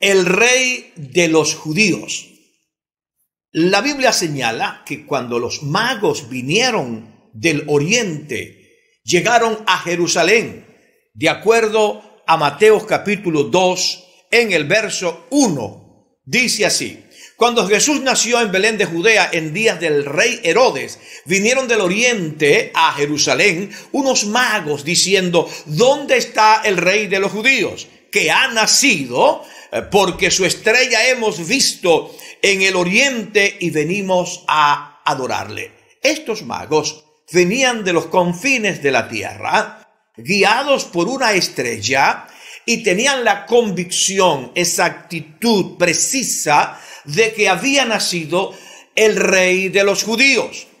el rey de los judíos. La Biblia señala que cuando los magos vinieron del oriente, llegaron a Jerusalén, de acuerdo a Mateo capítulo 2, en el verso 1, dice así. Cuando Jesús nació en Belén de Judea en días del rey Herodes, vinieron del oriente a Jerusalén unos magos diciendo, ¿dónde está el rey de los judíos? que ha nacido, eh, porque su estrella hemos visto en el oriente y venimos a adorarle. Estos magos venían de los confines de la tierra, guiados por una estrella, y tenían la convicción, actitud precisa de que había nacido el rey de los judíos.